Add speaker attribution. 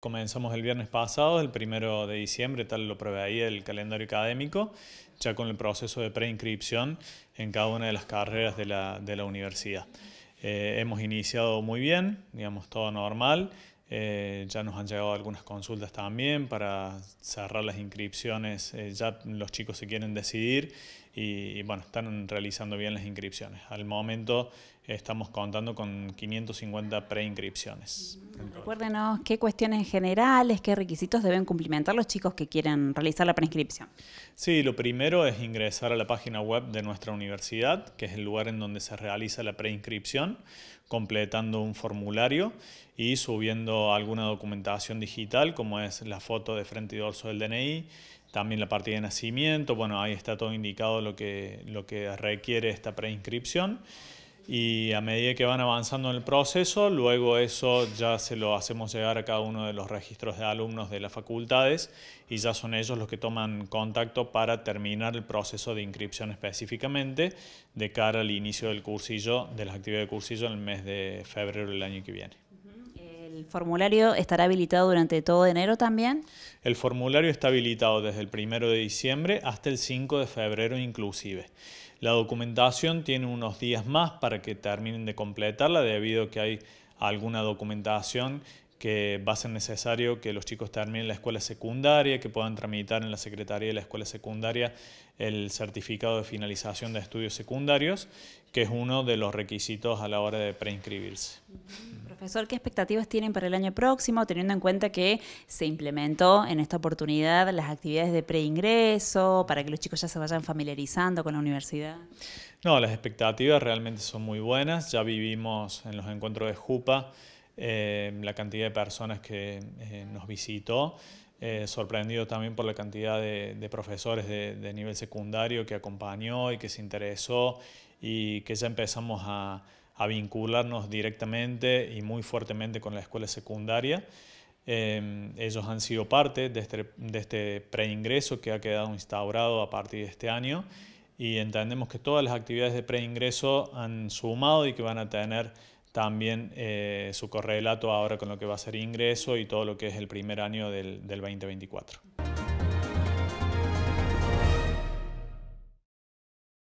Speaker 1: Comenzamos el viernes pasado, el primero de diciembre, tal lo ahí el calendario académico, ya con el proceso de preinscripción en cada una de las carreras de la, universidad. Eh, hemos iniciado muy bien, digamos, todo normal. Eh, ya nos han llegado algunas consultas también para cerrar las inscripciones. Eh, ya los chicos se quieren decidir y, bueno, están realizando bien las inscripciones. Al momento estamos contando con 550 preinscripciones.
Speaker 2: Recuérdenos qué cuestiones generales, qué requisitos deben cumplimentar los chicos que quieren realizar la preinscripción.
Speaker 1: Sí, lo primero es ingresar a la página web de nuestra universidad, que es el lugar en donde se realiza la preinscripción, completando un formulario y subiendo alguna documentación digital, como es la foto de frente y dorso del DNI, también la partida de nacimiento, bueno, ahí está todo indicado lo que, lo que requiere esta preinscripción. Y a medida que van avanzando en el proceso, luego eso ya se lo hacemos llegar a cada uno de los registros de alumnos de las facultades y ya son ellos los que toman contacto para terminar el proceso de inscripción específicamente de cara al inicio del cursillo, de las actividades de cursillo en el mes de febrero del año que viene.
Speaker 2: ¿El formulario estará habilitado durante todo enero también?
Speaker 1: El formulario está habilitado desde el 1 de diciembre hasta el 5 de febrero inclusive. La documentación tiene unos días más para que terminen de completarla debido a que hay alguna documentación que va a ser necesario que los chicos terminen la escuela secundaria, que puedan tramitar en la Secretaría de la Escuela Secundaria el certificado de finalización de estudios secundarios, que es uno de los requisitos a la hora de preinscribirse.
Speaker 2: Profesor, ¿qué expectativas tienen para el año próximo, teniendo en cuenta que se implementó en esta oportunidad las actividades de preingreso, para que los chicos ya se vayan familiarizando con la universidad?
Speaker 1: No, las expectativas realmente son muy buenas. Ya vivimos en los encuentros de JUPA Em, la cantidad de personas que eh, nos visitó. Eh, sorprendido también por la cantidad de, profesores de, nivel secundario que acompañó y que se interesó y que ya empezamos a, vincularnos directamente y muy fuertemente con la escuela secundaria. Em, ellos han sido parte de este, de este preingreso que ha quedado instaurado a partir de este año y entendemos que todas las actividades de preingreso han sumado y que van a tener también eh, su correlato ahora con lo que va a ser ingreso y todo lo que es el primer año del, del 2024.